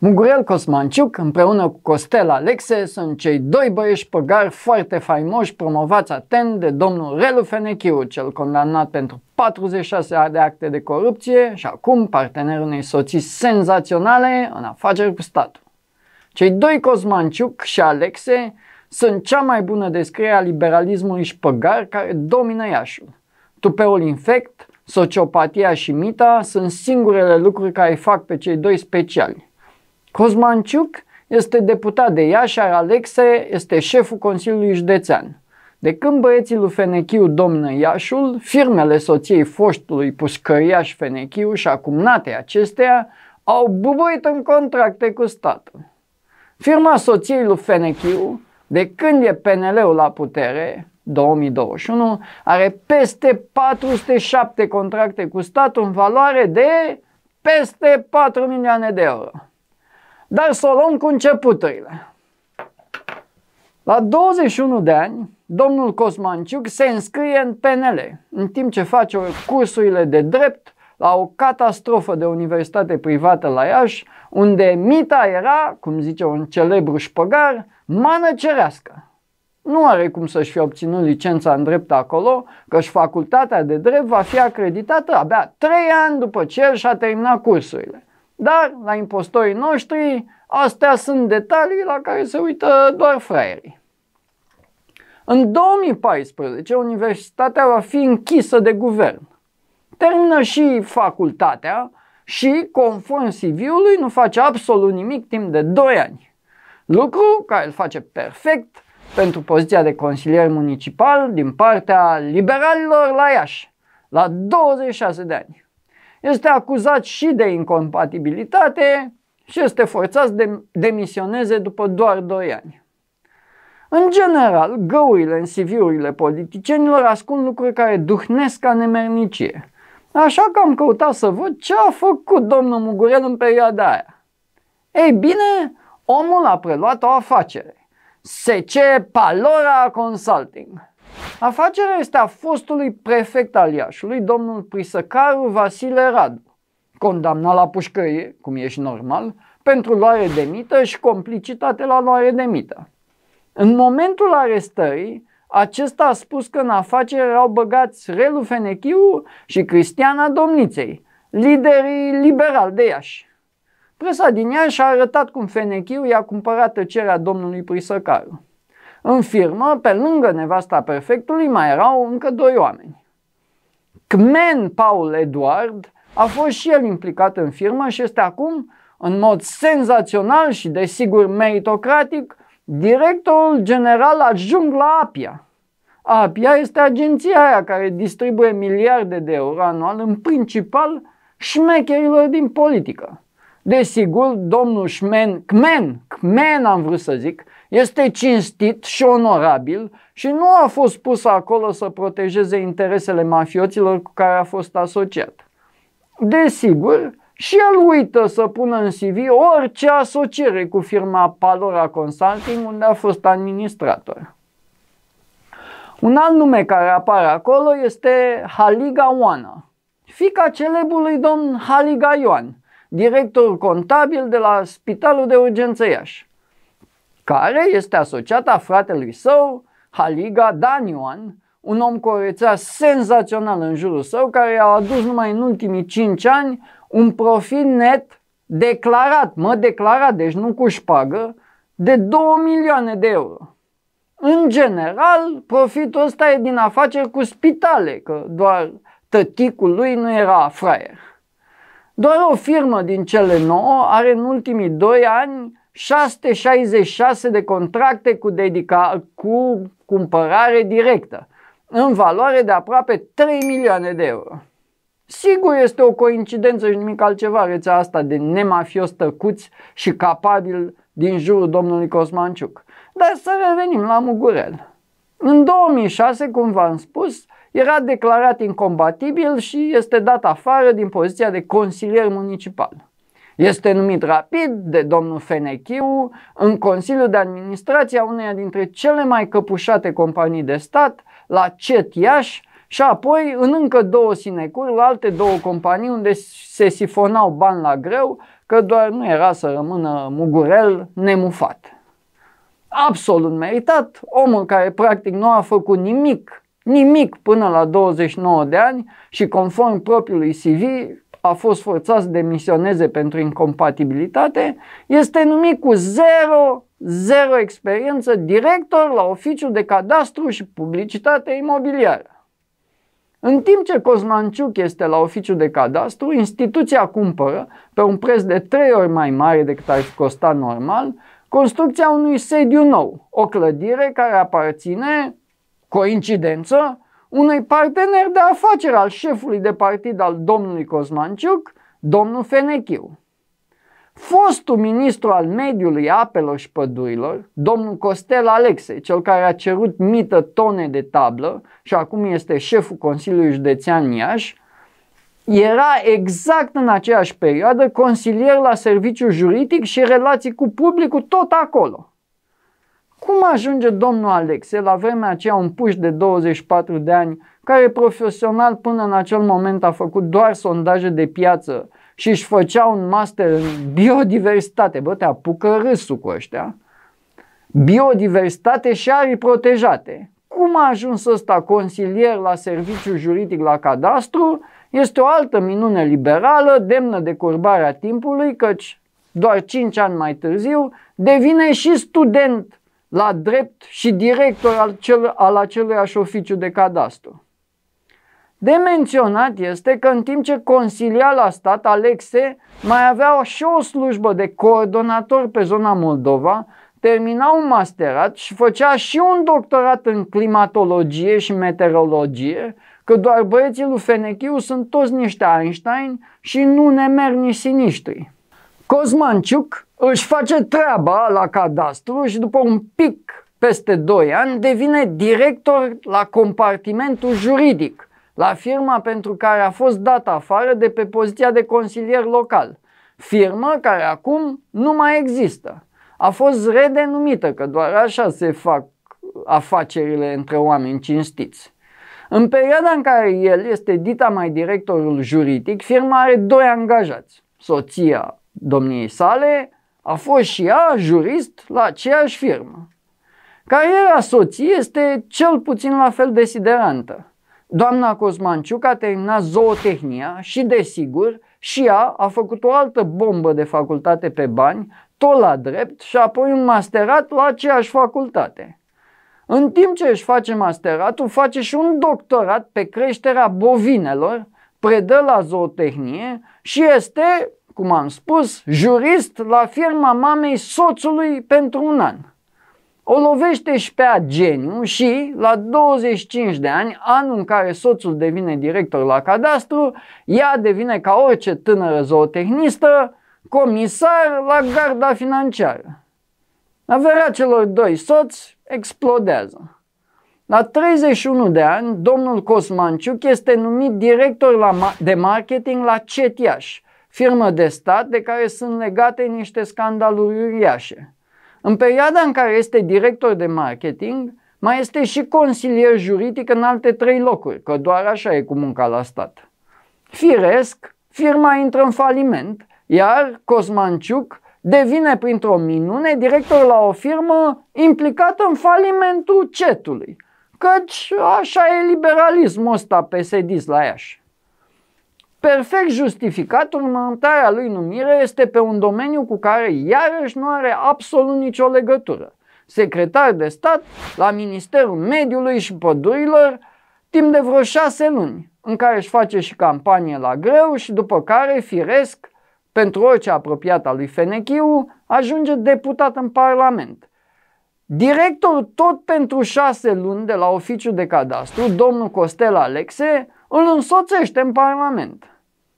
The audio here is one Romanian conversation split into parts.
Mugurel Cosmanciuc împreună cu Costel Alexe sunt cei doi băieși păgari foarte faimoși promovați atent de domnul Relu Fenechiu, cel condamnat pentru 46 de acte de corupție și acum partener unei soții senzaționale în afaceri cu statul. Cei doi Cosmanciuc și Alexe sunt cea mai bună descriere a liberalismului și păgar care domină Iașul. Tupeul infect, sociopatia și mita sunt singurele lucruri care îi fac pe cei doi speciali Cosmanciuc este deputat de Iași, iar Alexe este șeful Consiliului Județean. De când băieții lui Fenechiu domnă Iașul, firmele soției foștului Puscăriaș Fenechiu și acumnate acesteia au bubuit în contracte cu statul. Firma soției lui Fenechiu, de când e PNL-ul la putere, 2021, are peste 407 contracte cu statul în valoare de peste 4 milioane de euro. Dar să o luăm cu începuturile. La 21 de ani, domnul Cosmanciuc se înscrie în PNL, în timp ce face cursurile de drept la o catastrofă de universitate privată la Iași, unde mita era, cum zice un celebru șpăgar, mană cerească. Nu are cum să-și fi obținut licența în drept acolo, căci facultatea de drept va fi acreditată abia 3 ani după ce el și-a terminat cursurile. Dar la impostorii noștri, astea sunt detalii la care se uită doar fraierii. În 2014, universitatea va fi închisă de guvern. Termină și facultatea și, conform CV-ului, nu face absolut nimic timp de 2 ani. Lucru care îl face perfect pentru poziția de consilier municipal din partea liberalilor la Iași, la 26 de ani este acuzat și de incompatibilitate și este forțat să de demisioneze după doar 2 ani. În general, găurile în CV-urile politicienilor ascund lucruri care duhnesc ca nemernicie. Așa că am căutat să văd ce a făcut domnul Mugurel în perioada aia. Ei bine, omul a preluat o afacere. SC Palora Consulting. Afacerea este a fostului prefect al Iașului, domnul Prisăcaru Vasile Radu, condamnat la pușcărie, cum ești normal, pentru luare de mită și complicitate la luare de mită. În momentul arestării, acesta a spus că în afacere erau băgați Relu Fenechiu și Cristiana Domniței, liderii liberali de Iași. Presa din Iași a arătat cum Fenechiu i-a cumpărat tăcerea domnului Prisăcaru. În firmă, pe lângă nevasta prefectului, mai erau încă doi oameni. Cmen Paul Eduard a fost și el implicat în firmă și este acum, în mod senzațional și desigur meritocratic, directorul general adjunct la APIA. APIA este agenția aia care distribuie miliarde de euro anual, în principal șmecherilor din politică. Desigur, domnul Șmen, Cmen, Cmen am vrut să zic, este cinstit și onorabil și nu a fost pus acolo să protejeze interesele mafioților cu care a fost asociat. Desigur, și el uită să pună în CV orice asociere cu firma Palora Consulting unde a fost administrator. Un alt nume care apare acolo este Haliga Oana, fica celebului domn Haliga Ioan, director contabil de la Spitalul de Urgență Iași, care este a fratelui său, Haliga Danioan, un om cu o rețea senzațională în jurul său, care i-a adus numai în ultimii 5 ani un profit net declarat, mă declarat, deci nu cu șpagă, de 2 milioane de euro. În general, profitul ăsta e din afaceri cu spitale, că doar tăticul lui nu era fraier. Doar o firmă din cele nouă are în ultimii doi ani 666 de contracte cu, dedica- cu cumpărare directă, în valoare de aproape 3 milioane de euro. Sigur este o coincidență și nimic altceva rețea asta de nemafios tăcuți și capabil din jurul domnului Cosmanciuc. Dar să revenim la Mugurel. În 2006, cum v-am spus, era declarat incompatibil și este dat afară din poziția de consilier municipal. Este numit rapid de domnul Fenechiu în Consiliul de Administrație a uneia dintre cele mai căpușate companii de stat, la CET Iași, și apoi în încă două sinecuri la alte două companii unde se sifonau bani la greu, că doar nu era să rămână mugurel nemufat. Absolut meritat, omul care practic nu a făcut nimic nimic până la 29 de ani și conform propriului CV a fost forțat să demisioneze pentru incompatibilitate, este numit cu zero, zero experiență director la oficiul de cadastru și publicitate imobiliară. În timp ce Cosmanciuc este la oficiu de cadastru, instituția cumpără, pe un preț de trei ori mai mare decât ar fi costat normal, construcția unui sediu nou, o clădire care aparține coincidență, unui partener de afaceri al șefului de partid al domnului Cosmanciuc, domnul Fenechiu. Fostul ministru al mediului, apelor și pădurilor, domnul Costel Alexe, cel care a cerut mită tone de tablă și acum este șeful Consiliului Județean Iași, era exact în aceeași perioadă consilier la serviciu juridic și relații cu publicul tot acolo. Cum ajunge domnul Alexe la vremea aceea un puș de 24 de ani care profesional până în acel moment a făcut doar sondaje de piață și își făcea un master în biodiversitate, bă, te apucă râsul cu ăștia, biodiversitate și arii protejate. Cum a ajuns ăsta consilier la serviciu juridic la cadastru este o altă minune liberală demnă de curbarea timpului, căci doar 5 ani mai târziu devine și student la drept și director al, cel, al aceluiași oficiu de cadastru. De menționat este că în timp ce consilia la stat, Alexe mai avea și o slujbă de coordonator pe zona Moldova, termina un masterat și făcea și un doctorat în climatologie și meteorologie, că doar băieții lui Fenechiu sunt toți niște Einstein și nu ne merg nici sinistri. Cosmanciuc își face treaba la cadastru și după un pic peste 2 ani devine director la compartimentul juridic, la firma pentru care a fost dat afară de pe poziția de consilier local, firmă care acum nu mai există. A fost redenumită, că doar așa se fac afacerile între oameni cinstiți. În perioada în care el este dita mai directorul juridic, firma are doi angajați, soția domniei sale, a fost și ea jurist la aceeași firmă. Cariera soției este cel puțin la fel desiderantă. Doamna Cosmanciuc a terminat zootehnia și, desigur, și ea a făcut o altă bombă de facultate pe bani, tot la drept și apoi un masterat la aceeași facultate. În timp ce își face masteratul, face și un doctorat pe creșterea bovinelor, predă la zootehnie și este cum am spus, jurist la firma mamei soțului pentru un an. O lovește și pe a geniu și, la 25 de ani, anul în care soțul devine director la cadastru, ea devine ca orice tânără zootehnistă, comisar la garda financiară. Averea celor doi soți explodează. La 31 de ani, domnul Cosmanciuc este numit director la ma- de marketing la CETIAș, firmă de stat de care sunt legate niște scandaluri uriașe. În perioada în care este director de marketing, mai este și consilier juridic în alte trei locuri, că doar așa e cu munca la stat. Firesc, firma intră în faliment, iar Cosmanciuc devine printr-o minune director la o firmă implicată în falimentul cetului, căci așa e liberalismul ăsta psd la Iași perfect justificat, urmăntarea lui numire este pe un domeniu cu care iarăși nu are absolut nicio legătură. Secretar de stat la Ministerul Mediului și Pădurilor timp de vreo șase luni, în care își face și campanie la greu și după care, firesc, pentru orice apropiat al lui Fenechiu, ajunge deputat în Parlament. Directorul tot pentru șase luni de la oficiu de cadastru, domnul Costel Alexe, îl însoțește în Parlament.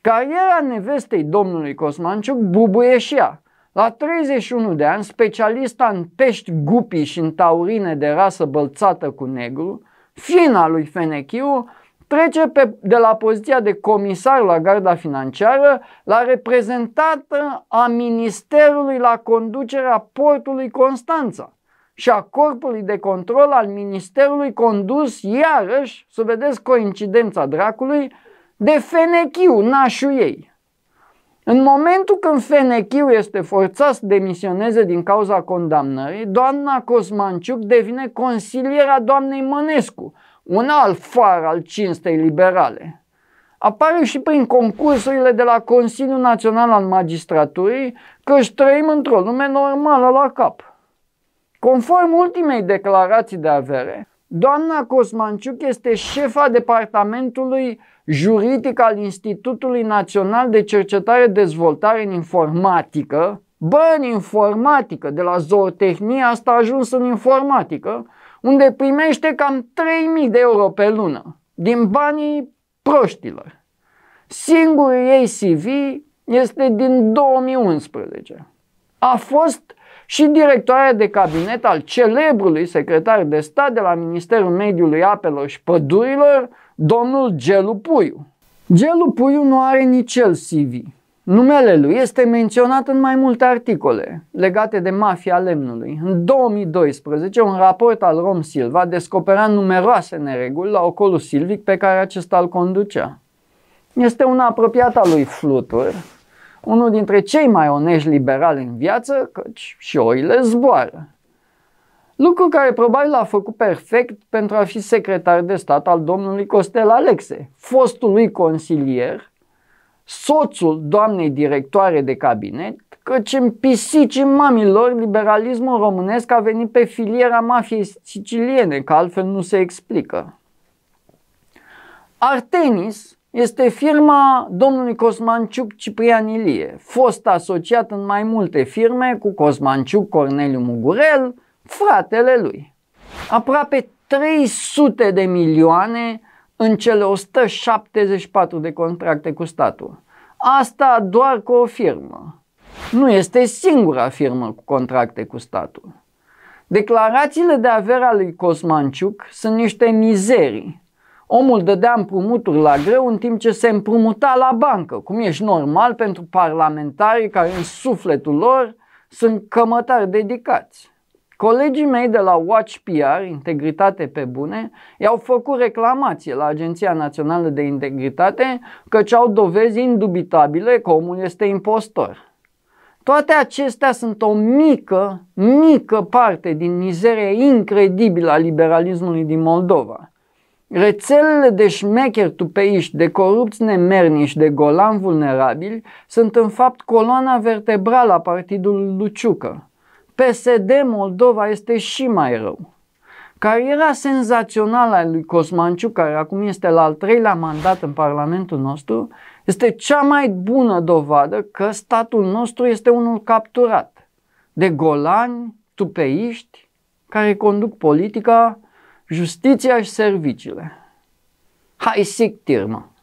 Cariera nevestei domnului Cosmanciuc bubuie și ea. La 31 de ani, specialista în pești gupi și în taurine de rasă bălțată cu negru, fina lui Fenechiu, trece pe, de la poziția de comisar la garda financiară la reprezentată a ministerului la conducerea portului Constanța și a corpului de control al ministerului condus iarăși, să vedeți coincidența dracului, de Fenechiu, nașul ei. În momentul când Fenechiu este forțat să demisioneze din cauza condamnării, doamna Cosmanciuc devine consiliera doamnei Mănescu, un alt far al cinstei liberale. Apare și prin concursurile de la Consiliul Național al Magistraturii că își trăim într-o lume normală la cap. Conform ultimei declarații de avere, doamna Cosmanciuc este șefa departamentului juridic al Institutului Național de Cercetare Dezvoltare în Informatică, bă, în informatică, de la zootehnie asta a ajuns în informatică, unde primește cam 3000 de euro pe lună, din banii proștilor. Singurul ei CV este din 2011. A fost și directoarea de cabinet al celebrului secretar de stat de la Ministerul Mediului Apelor și Pădurilor, domnul Gelu Puiu. Gelu Puiu nu are nici el CV. Numele lui este menționat în mai multe articole legate de mafia lemnului. În 2012, un raport al Rom Silva descopera numeroase nereguli la ocolul silvic pe care acesta îl conducea. Este un apropiat al lui Flutur, unul dintre cei mai onești liberali în viață, căci și oile zboară. Lucru care probabil l-a făcut perfect pentru a fi secretar de stat al domnului Costel Alexe, fostul lui consilier, soțul doamnei directoare de cabinet, căci în pisicii mamilor liberalismul românesc a venit pe filiera mafiei siciliene, că altfel nu se explică. Artenis, este firma domnului Cosmanciuc Ciprian Ilie, fost asociat în mai multe firme cu Cosmanciuc Corneliu Mugurel, fratele lui. Aproape 300 de milioane în cele 174 de contracte cu statul. Asta doar cu o firmă. Nu este singura firmă cu contracte cu statul. Declarațiile de avere ale lui Cosmanciuc sunt niște mizerii Omul dădea împrumuturi la greu în timp ce se împrumuta la bancă, cum ești normal pentru parlamentarii care în sufletul lor sunt cămătari dedicați. Colegii mei de la Watch PR, Integritate pe Bune, i-au făcut reclamație la Agenția Națională de Integritate căci au dovezi indubitabile că omul este impostor. Toate acestea sunt o mică, mică parte din mizeria incredibilă a liberalismului din Moldova – Rețelele de șmecheri tupeiști, de corupți nemerniși, de golan vulnerabili sunt în fapt coloana vertebrală a partidului Luciucă. PSD Moldova este și mai rău. Cariera senzațională a lui Cosmanciu, care acum este la al treilea mandat în Parlamentul nostru, este cea mai bună dovadă că statul nostru este unul capturat de golani, tupeiști, care conduc politica justiția și serviciile. Hai sictir, mă.